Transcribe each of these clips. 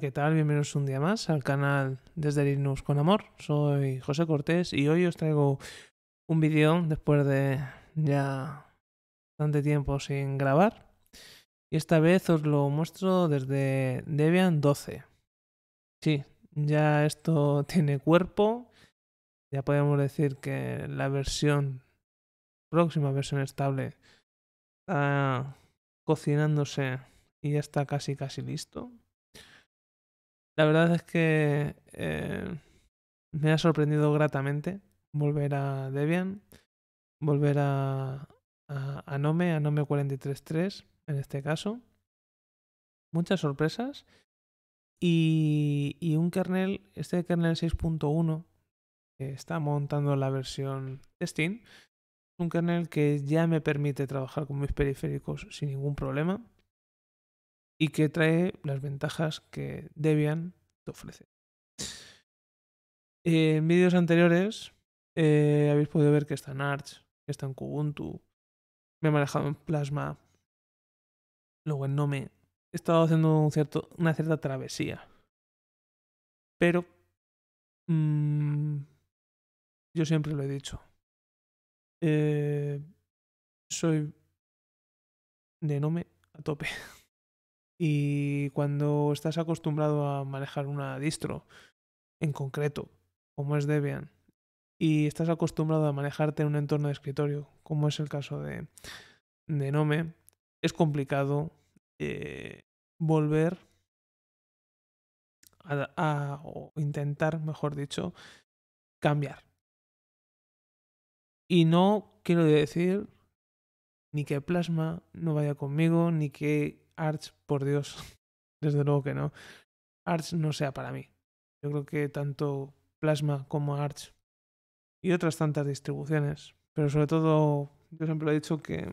¿qué tal? Bienvenidos un día más al canal Desde Linux con Amor. Soy José Cortés y hoy os traigo un vídeo después de ya bastante tiempo sin grabar. Y esta vez os lo muestro desde Debian 12. Sí, ya esto tiene cuerpo. Ya podemos decir que la versión, próxima versión estable, está cocinándose y ya está casi casi listo la verdad es que eh, me ha sorprendido gratamente volver a Debian, volver a, a, a Nome, a Nome 43.3 en este caso. Muchas sorpresas. Y, y un kernel, este kernel 6.1, que está montando la versión es un kernel que ya me permite trabajar con mis periféricos sin ningún problema y que trae las ventajas que Debian te ofrece. en vídeos anteriores eh, habéis podido ver que está en Arch, que está en Kubuntu, me he manejado en Plasma, luego en Nome. He estado haciendo un cierto, una cierta travesía. Pero mm, yo siempre lo he dicho. Eh, soy de Nome a tope. y cuando estás acostumbrado a manejar una distro en concreto, como es Debian, y estás acostumbrado a manejarte en un entorno de escritorio, como es el caso de, de Nome, es complicado eh, volver a, intentar, mejor dicho, cambiar. Y no quiero decir ni que Plasma no vaya conmigo, ni que Arch, por Dios, desde luego que no. Arch no sea para mí. Yo creo que tanto Plasma como Arch y otras tantas distribuciones, pero sobre todo, yo siempre he dicho que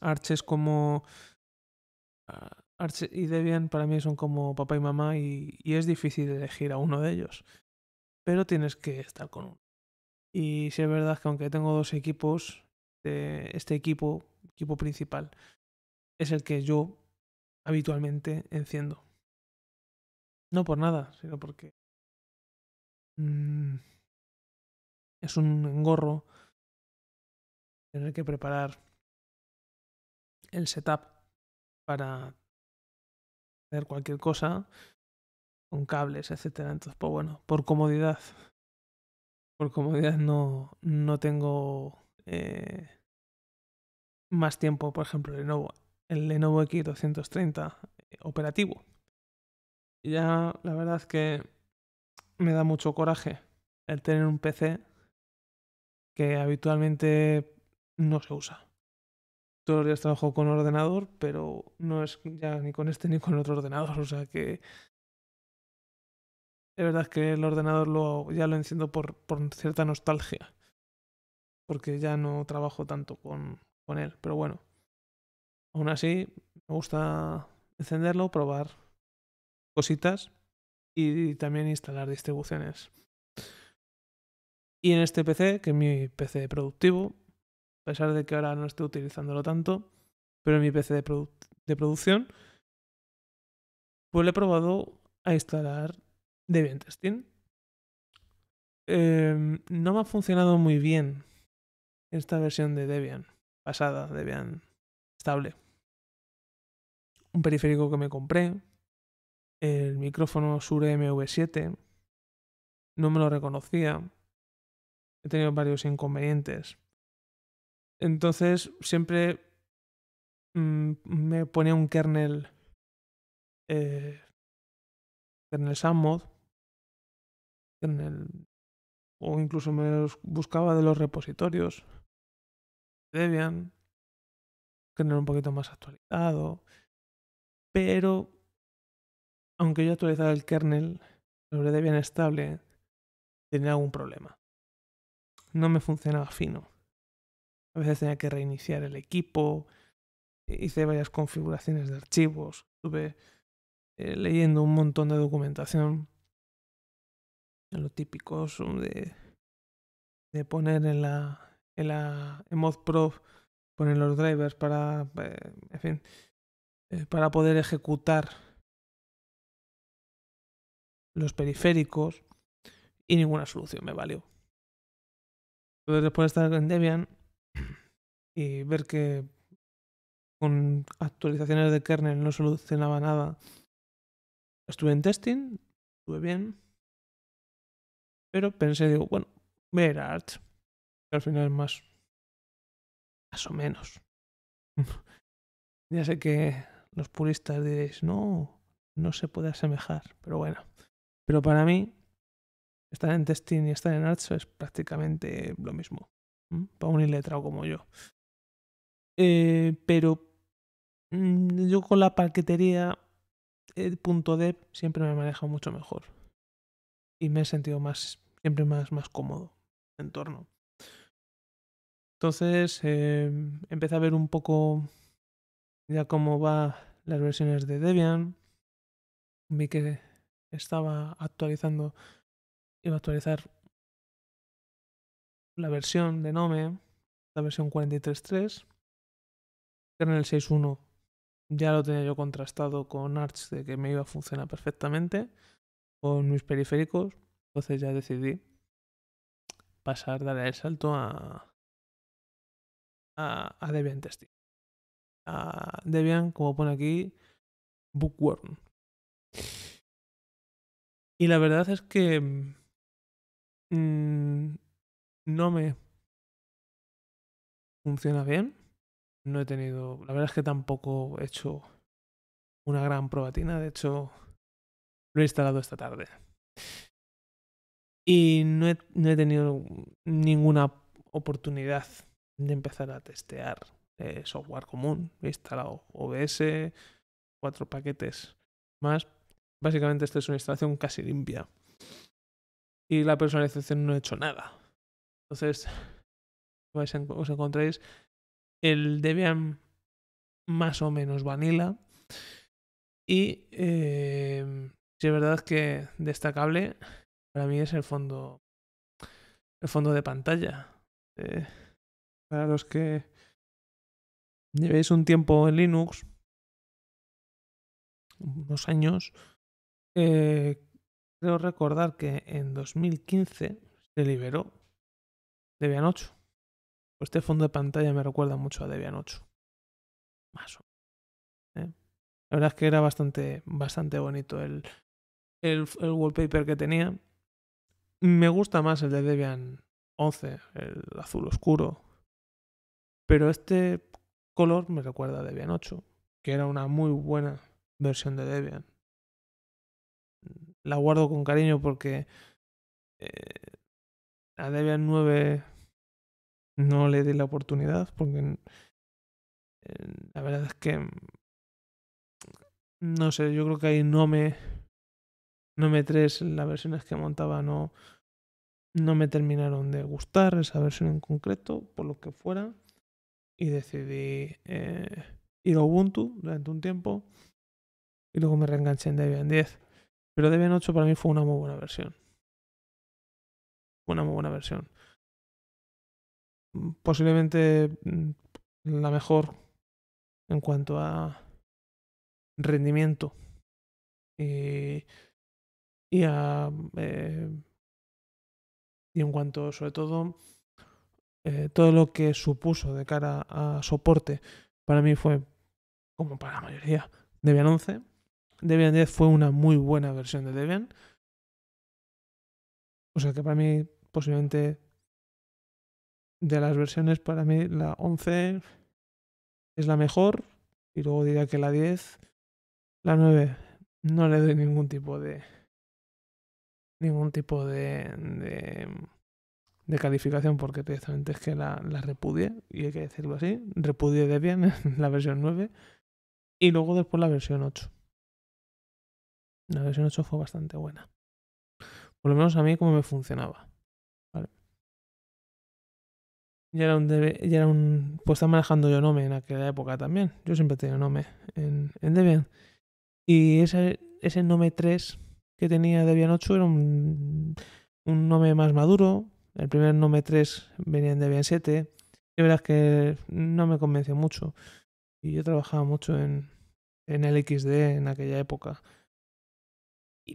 Arch es como... Ah, Arch y Debian para mí son como papá y mamá y, y es difícil elegir a uno de ellos, pero tienes que estar con uno. Y si es verdad que aunque tengo dos equipos, este equipo, equipo principal, es el que yo habitualmente enciendo. No por nada, sino porque mm, es un engorro tener que preparar el setup para hacer cualquier cosa con cables, etcétera. Entonces, pues bueno, por comodidad, por comodidad no, no tengo eh, más tiempo, por ejemplo, de nuevo el Lenovo X230 eh, operativo. ya la verdad es que me da mucho coraje el tener un PC que habitualmente no se usa. Todos los días trabajo con ordenador, pero no es ya ni con este ni con otro ordenador. O sea que. La verdad que el ordenador lo, ya lo enciendo por, por cierta nostalgia. Porque ya no trabajo tanto con, con él. Pero bueno. Aún así, me gusta encenderlo, probar cositas y también instalar distribuciones. Y en este PC, que es mi PC productivo, a pesar de que ahora no estoy utilizándolo tanto, pero en mi PC de, producción, pues le he probado a instalar Debian Testing. Em, no me ha funcionado muy bien esta versión de Debian, pasada, Debian estable un periférico que me compré, el micrófono Sure MV7, no me lo reconocía, he tenido varios inconvenientes. Entonces siempre mm, me ponía un kernel, eh, kernel SAMMOD, kernel, o incluso me los buscaba de los repositorios, Debian, kernel un poquito más actualizado, pero, aunque yo actualizaba el kernel, sobre bien estable, tenía algún problema. No me funcionaba fino. A veces tenía que reiniciar el equipo, eh, hice varias configuraciones de archivos, estuve eh, leyendo un montón de documentación. Lo típico de, de poner en la en la Pro poner los drivers para eh, en fin eh, para poder ejecutar los periféricos y ninguna solución me valió. Entonces, después de estar en Debian y ver que con actualizaciones de kernel no solucionaba nada, estuve en testing, estuve bien, pero pensé, digo, bueno, ver art al final es más, más o menos. ya sé que los puristas diréis, no, no se puede asemejar, pero bueno. Pero para mí, estar en testing y estar en Arts es prácticamente lo mismo. Para un iletrado como yo. Eh, pero mm, yo con la el punto .dev siempre me maneja manejado mucho mejor. Y me he sentido más, siempre más, más cómodo en entorno. Entonces eh, empecé a ver un poco ya cómo va las versiones de Debian. Vi que estaba actualizando, iba a actualizar la versión de Nome, la versión 43.3. Kernel 6.1 ya lo tenía yo contrastado con Arch de que me iba a funcionar perfectamente con mis periféricos. Entonces ya decidí pasar, darle el salto a, a Debian Testing. Debian, como pone aquí, Bookworm. Y la verdad es que mm, no me funciona bien. No he tenido, la verdad es que tampoco he hecho una gran probatina, de hecho lo he instalado esta tarde. Y no he tenido ninguna oportunidad de empezar a testear eh, software común, instalado OBS, cuatro paquetes más. Básicamente esta es una instalación casi limpia. Y la personalización no he hecho nada. Entonces, vais os encontráis el Debian más o menos vanilla. Y eh, si es verdad que destacable para mí es el fondo, el fondo de pantalla. Eh, para los que Llevéis un tiempo en Linux, unos años. Eh, creo recordar que en 2015 se liberó Debian 8. Pues este fondo de pantalla me recuerda mucho a Debian 8. Más o menos. ¿eh? La verdad es que era bastante, bastante bonito el, el, el, wallpaper que tenía. Me gusta más el de Debian 11, el azul oscuro. Pero este Color me recuerda a Debian 8, que era una muy buena versión de Debian. La guardo con cariño porque eh, a Debian 9 no le di la oportunidad porque eh, la verdad es que no sé, yo creo que ahí no me 3, las versiones que montaba no no me terminaron de gustar esa versión en concreto, por lo que fuera y decidí eh, ir a Ubuntu durante un tiempo y luego me reenganché en Debian 10. Pero Debian 8 para mí fue una muy buena versión. Una muy buena versión. Mm, posiblemente mm, la mejor en cuanto a rendimiento y, y a eh, y en cuanto sobre todo eh, todo lo que supuso de cara a soporte para mí fue, como para la mayoría, Debian 11. Debian 10 fue una muy buena versión de Debian. O sea que para mí, posiblemente, de las versiones, para mí la 11 es la mejor. Y luego diría que la 10, la 9, no le doy ningún tipo de... Ningún tipo de de calificación porque precisamente es que la, la repudié, y hay que decirlo así, repudie Debian, la versión 9, y luego después la versión 8. La versión 8 fue bastante buena. Por lo menos a mí como me funcionaba. Vale. Ya era un, Debian, era un pues estaba manejando yo Nome en aquella época también. Yo siempre tenía Nome en, en Debian. Y ese, ese Nome 3 que tenía Debian 8 era un, un Nome más maduro, el primer Nome 3 venía en Debian 7. la verdad es que no me convenció mucho. Y yo trabajaba mucho en, el XD en aquella época.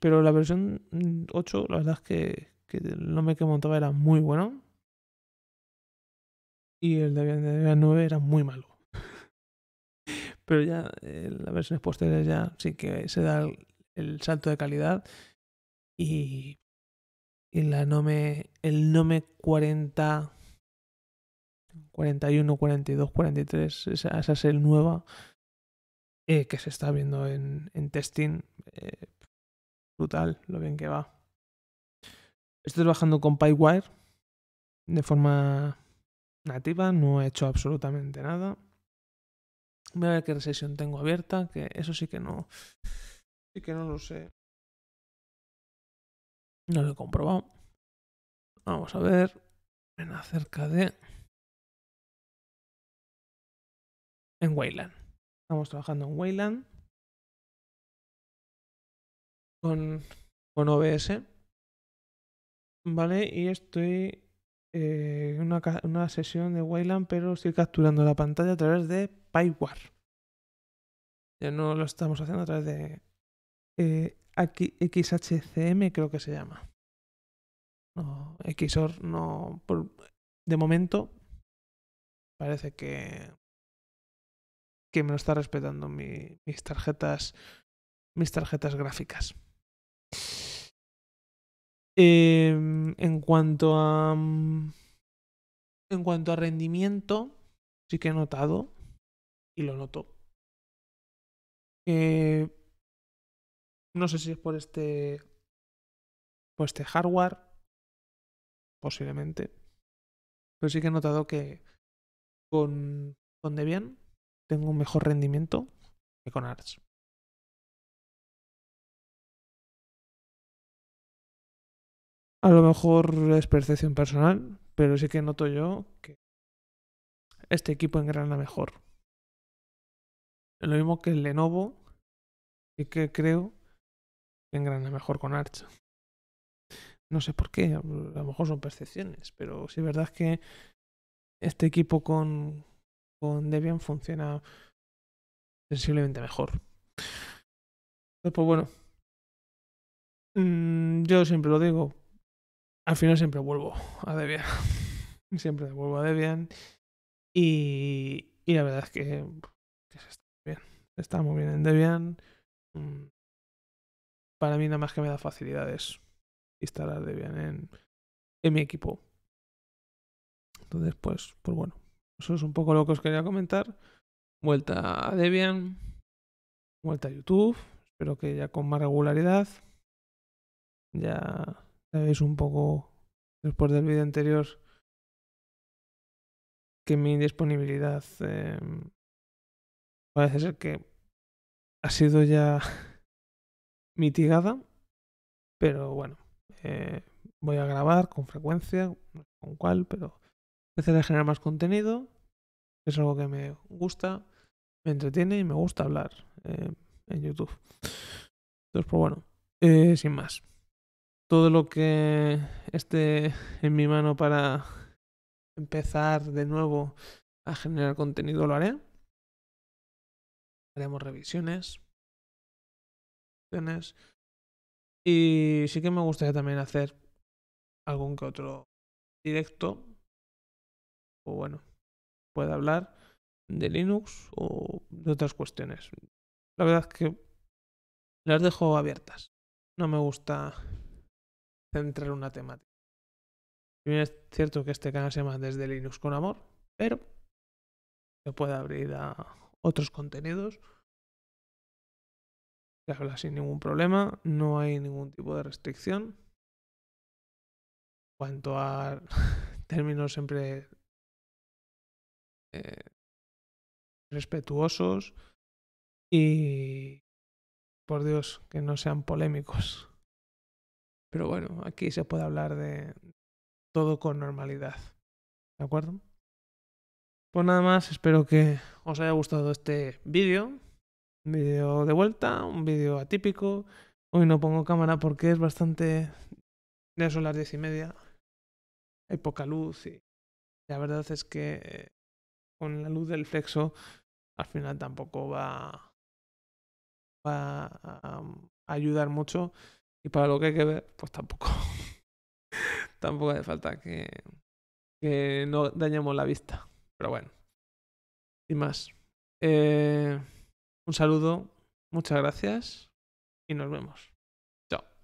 pero la versión 8, la verdad es que, que el Nome que montaba era muy bueno. Y el de Debian 9 era muy malo pero ya eh, las versiones posteriores ya sí que se da el, salto de calidad y y la Nome, el Nome 40, 41, 42, 43, esa, es el nueva eh, que se está viendo en, en testing. Eh, brutal lo bien que va. Estoy trabajando con PyWire de forma nativa, no he hecho absolutamente nada. Voy a ver qué recesión tengo abierta, que eso sí que no. Sí que no lo sé. No lo he comprobado. Vamos a ver. En acerca de. En Wayland. Estamos trabajando en Wayland. Con, OBS. Vale, y estoy en eh, una, una sesión de Wayland, pero estoy capturando la pantalla a través de PyWare. Ya no lo estamos haciendo a través de eh, aquí XHCM creo que se llama. No, XOR no... de momento parece que, que me lo está respetando mis tarjetas mis tarjetas gráficas. Em, en cuanto a en cuanto a rendimiento, sí que he notado y lo noto. Eh, no sé si es por este. este hardware. Posiblemente. Pero sí que he notado que con, con Debian tengo un mejor rendimiento que con Arch. A lo mejor es percepción personal, pero sí que noto yo que este equipo engrana mejor. Lo mismo que el Lenovo, y que creo engrana mejor con Arch. No sé por qué, a lo mejor son percepciones, pero sí es verdad que este equipo con, con Debian funciona sensiblemente mejor. pues bueno, mm, yo siempre lo digo, al final siempre vuelvo a Debian. siempre vuelvo a Debian. Y, y la verdad es que, está bien. está muy bien en Debian. Mm, para mí nada más que me da facilidades instalar Debian en, mi equipo. Entonces, pues, pues, bueno, eso es un poco lo que os quería comentar. Vuelta a Debian, vuelta a YouTube, espero que ya con más regularidad. Ya sabéis un poco después del vídeo anterior que mi disponibilidad em, parece ser que ha sido ya mitigada, pero bueno, eh, voy a grabar con frecuencia, con cuál, pero empezaré a generar más contenido, es algo que me gusta, me entretiene y me gusta hablar eh, en YouTube. Entonces, pues bueno, eh, sin más. Todo lo que esté en mi mano para empezar de nuevo a generar contenido lo haré. Haremos revisiones, y sí que me gustaría también hacer algún que otro directo. O bueno, puede hablar de Linux o de otras cuestiones. La verdad es que las dejo abiertas. No me gusta centrar una temática. bien es cierto que este canal se llama Desde Linux con Amor, pero se puede abrir a otros contenidos. Se habla sin ningún problema, no hay ningún tipo de restricción. cuanto a términos siempre eh, respetuosos y por Dios que no sean polémicos. Pero bueno, aquí se puede hablar de todo con normalidad. ¿De acuerdo? Pues nada más, espero que os haya gustado este vídeo vídeo de vuelta, un vídeo atípico. Hoy no pongo cámara porque es bastante... Ya son las diez y media. Hay poca luz y la verdad es que eh, con la luz del flexo al final tampoco va, um, a ayudar mucho. Y para lo que hay que ver, pues tampoco. tampoco hace falta que, que no dañemos la vista. Pero bueno. Y más. Eh... Un saludo, muchas gracias y nos vemos. Chao.